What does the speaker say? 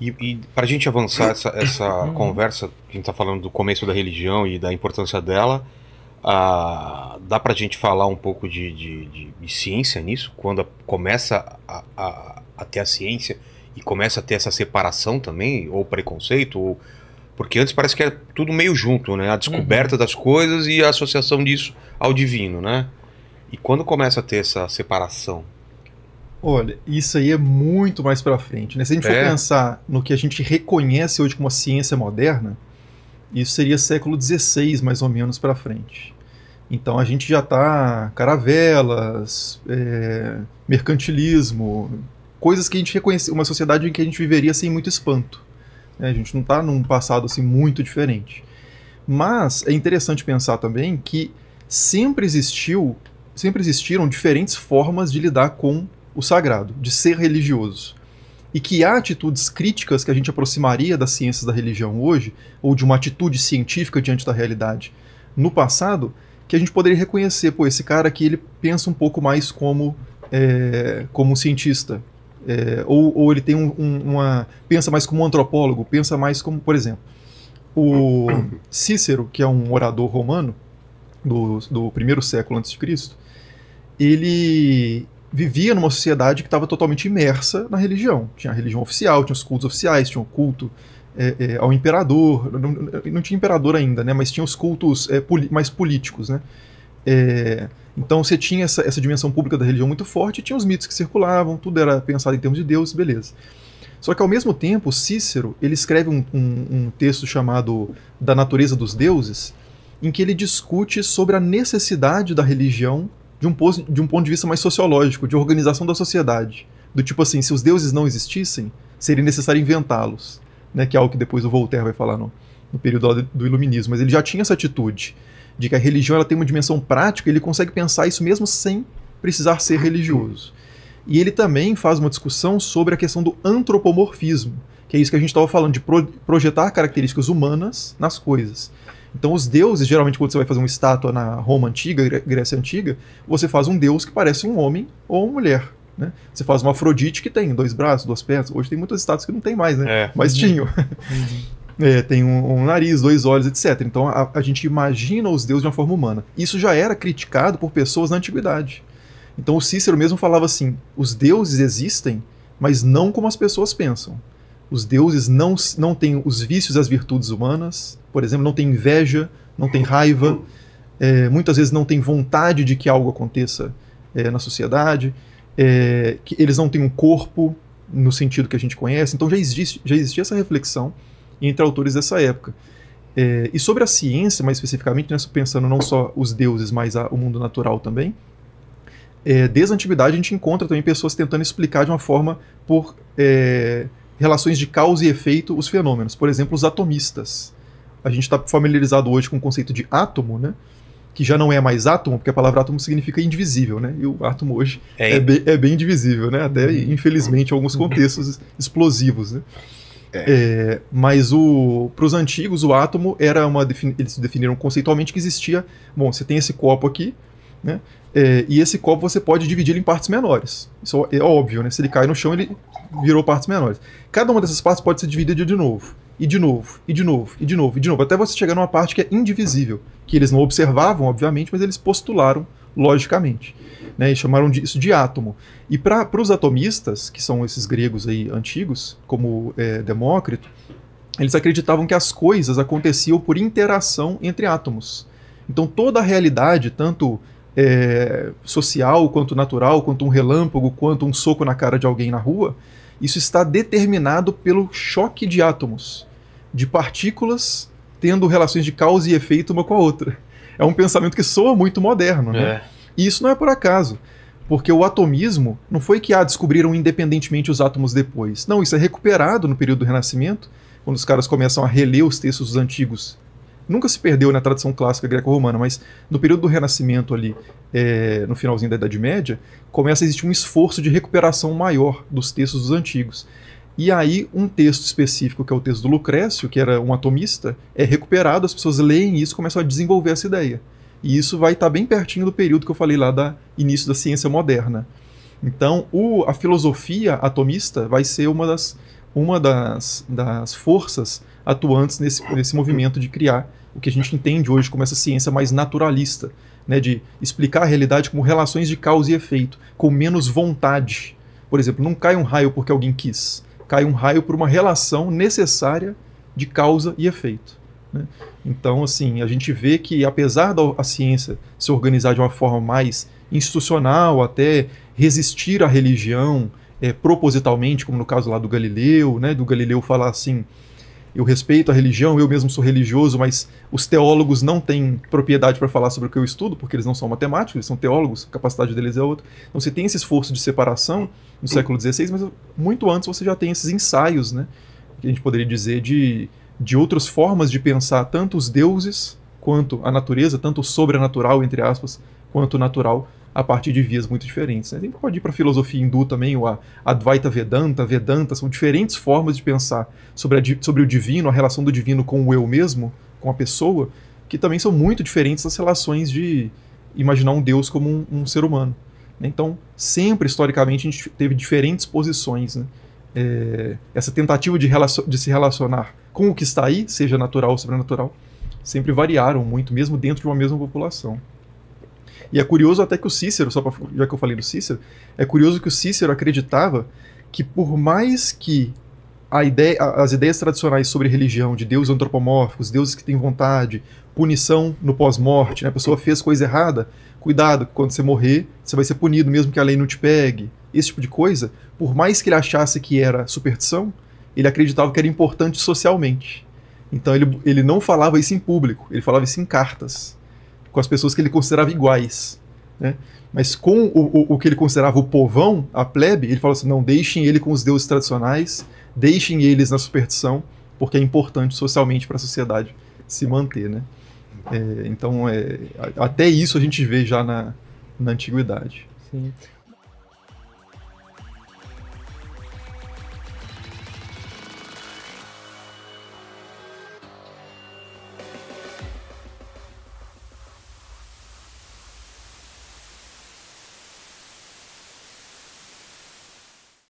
E, e para uhum. a gente avançar essa, essa conversa, a gente está falando do começo da religião e da importância dela, dá para a gente falar um pouco de, de, de, de ciência nisso? Quando a, começa a, a, a, ter a ciência e começa a ter essa separação também, ou preconceito, ou, porque antes parece que era tudo meio junto, né? A descoberta uhum. das coisas e a associação disso ao divino, né? E quando começa a ter essa separação? Olha, isso aí é muito mais para frente, né? Se a gente for é. pensar no que a gente reconhece hoje como a ciência moderna, isso seria século XVI, mais ou menos, para frente. Então a gente já está caravelas, é, mercantilismo, coisas que a gente reconhece, uma sociedade em que a gente viveria sem muito espanto. Né? A gente não está num passado assim muito diferente. Mas é interessante pensar também que sempre existiu, sempre existiram diferentes formas de lidar com o sagrado, de ser religioso. E que há atitudes críticas que a gente aproximaria das ciências da religião hoje, ou de uma atitude científica diante da realidade no passado, que a gente poderia reconhecer, pô, esse cara aqui ele pensa um pouco mais como, é, como um cientista. É, ou, ou ele tem um, um, uma. pensa mais como um antropólogo, pensa mais como, por exemplo, o Cícero, que é um orador romano do, do primeiro século antes de Cristo, ele, vivia numa sociedade que estava totalmente imersa na religião. Tinha a religião oficial, tinha os cultos oficiais, tinha o culto é, é, ao imperador. Não, não, tinha imperador ainda, né? Mas tinha os cultos é, mais políticos, né? É, então você tinha essa, essa, dimensão pública da religião muito forte, tinha os mitos que circulavam, tudo era pensado em termos de Deus, beleza. Só que ao mesmo tempo, Cícero ele escreve um, um, um texto chamado Da Natureza dos Deuses, em que ele discute sobre a necessidade da religião de um, de um ponto de vista mais sociológico, de organização da sociedade. Do tipo assim, se os deuses não existissem, seria necessário inventá-los. Né, que é algo que depois o Voltaire vai falar no, no período do, iluminismo. Mas ele já tinha essa atitude de que a religião ela tem uma dimensão prática, ele consegue pensar isso mesmo sem precisar ser religioso. E ele também faz uma discussão sobre a questão do antropomorfismo, que é isso que a gente estava falando, de pro, projetar características humanas nas coisas. Então, os deuses, geralmente, quando você vai fazer uma estátua na Roma antiga, Grécia antiga, você faz um deus que parece um homem ou uma mulher. Né? Você faz uma Afrodite que tem dois braços, duas pernas. Hoje tem muitas estátuas que não tem mais, né? É. Mas uhum. tinham. Uhum. É, tem um, um, nariz, dois olhos, etc. Então a, a, gente imagina os deuses de uma forma humana. Isso já era criticado por pessoas na antiguidade. Então o Cícero mesmo falava assim: os deuses existem, mas não como as pessoas pensam. Os deuses não, não têm os vícios e as virtudes humanas, por exemplo, não têm inveja, não têm raiva, é, muitas vezes não têm vontade de que algo aconteça é, na sociedade, é, que eles não têm um corpo no sentido que a gente conhece. Então já, existe, já existia essa reflexão entre autores dessa época. É, e sobre a ciência, mais especificamente, né, pensando não só os deuses, mas a, o mundo natural também, é, desde a antiguidade a gente encontra também pessoas tentando explicar de uma forma por é, relações de causa e efeito os fenômenos. Por exemplo, os atomistas. A gente está familiarizado hoje com o conceito de átomo, né? que já não é mais átomo, porque a palavra átomo significa indivisível, né? E o átomo hoje é, é, bem, é bem, indivisível, né? Até, uhum. infelizmente, em alguns contextos explosivos, né? É. é mas para os antigos, o átomo era uma. Eles definiram conceitualmente que existia. Bom, você tem esse copo aqui, né? É, e esse copo você pode dividir em partes menores. Isso é, é óbvio, né? Se ele cai no chão, ele virou partes menores. Cada uma dessas partes pode ser dividida de novo, e de novo, e de novo, e de novo, e de novo, até você chegar numa parte que é indivisível, que eles não observavam, obviamente, mas eles postularam logicamente. Né, e chamaram isso de átomo. E para os atomistas, que são esses gregos aí antigos, como é, Demócrito, eles acreditavam que as coisas aconteciam por interação entre átomos. Então toda a realidade, tanto é, social, quanto natural, quanto um relâmpago, quanto um soco na cara de alguém na rua, isso está determinado pelo choque de átomos, de partículas tendo relações de causa e efeito uma com a outra. É um pensamento que soa muito moderno, né? É. E isso não é por acaso, porque o atomismo não foi que ah, descobriram independentemente os átomos depois. Não, isso é recuperado no período do Renascimento, quando os caras começam a reler os textos antigos nunca se perdeu na tradição clássica greco-romana, mas no período do Renascimento ali, é, no finalzinho da Idade Média, começa a existir um esforço de recuperação maior dos textos dos antigos. E aí um texto específico, que é o texto do Lucrécio, que era um atomista, é recuperado, as pessoas leem isso, começam a desenvolver essa ideia. E isso vai estar tá bem pertinho do período que eu falei lá da início da ciência moderna. Então, o, a filosofia atomista vai ser uma das uma das, das forças atuantes nesse, nesse movimento de criar o que a gente entende hoje como essa ciência mais naturalista, né, de explicar a realidade como relações de causa e efeito, com menos vontade. Por exemplo, não cai um raio porque alguém quis, cai um raio por uma relação necessária de causa e efeito. Né? Então, assim, a gente vê que, apesar da a ciência se organizar de uma forma mais institucional, até resistir à religião, é, propositalmente, como no caso lá do Galileu, né, do Galileu falar assim, eu respeito a religião, eu mesmo sou religioso, mas os teólogos não têm propriedade para falar sobre o que eu estudo, porque eles não são matemáticos, eles são teólogos, a capacidade deles é outra. Então você tem esse esforço de separação no século XVI, mas muito antes você já tem esses ensaios, né? Que a gente poderia dizer de, de outras formas de pensar tanto os deuses quanto a natureza, tanto o sobrenatural, entre aspas, quanto o natural, a partir de vias muito diferentes. Né? A gente pode ir para a filosofia hindu também, ou a Advaita Vedanta, Vedanta, são diferentes formas de pensar sobre, a, sobre o divino, a relação do divino com o eu mesmo, com a pessoa, que também são muito diferentes das relações de imaginar um Deus como um, um ser humano. Né? Então, sempre, historicamente, a gente teve diferentes posições. Né? É, essa tentativa de, de se relacionar com o que está aí, seja natural ou sobrenatural, sempre variaram muito, mesmo dentro de uma mesma população. E é curioso até que o Cícero, só pra, já que eu falei do Cícero, é curioso que o Cícero acreditava que por mais que ideia, as ideias tradicionais sobre religião, de deuses antropomórficos, deuses que têm vontade, punição no pós-morte, né? a pessoa fez coisa errada, cuidado, quando você morrer, você vai ser punido mesmo que a lei não te pegue, esse tipo de coisa, por mais que ele achasse que era superstição, ele acreditava que era importante socialmente. Então ele, ele não falava isso em público, ele falava isso em cartas com as pessoas que ele considerava iguais. Né? Mas com o, o, o, que ele considerava o povão, a plebe, ele fala assim: não, deixem ele com os deuses tradicionais, deixem eles na superstição, porque é importante socialmente para a sociedade se manter. Né? É, então, é, até isso a gente vê já na, na antiguidade. Sim.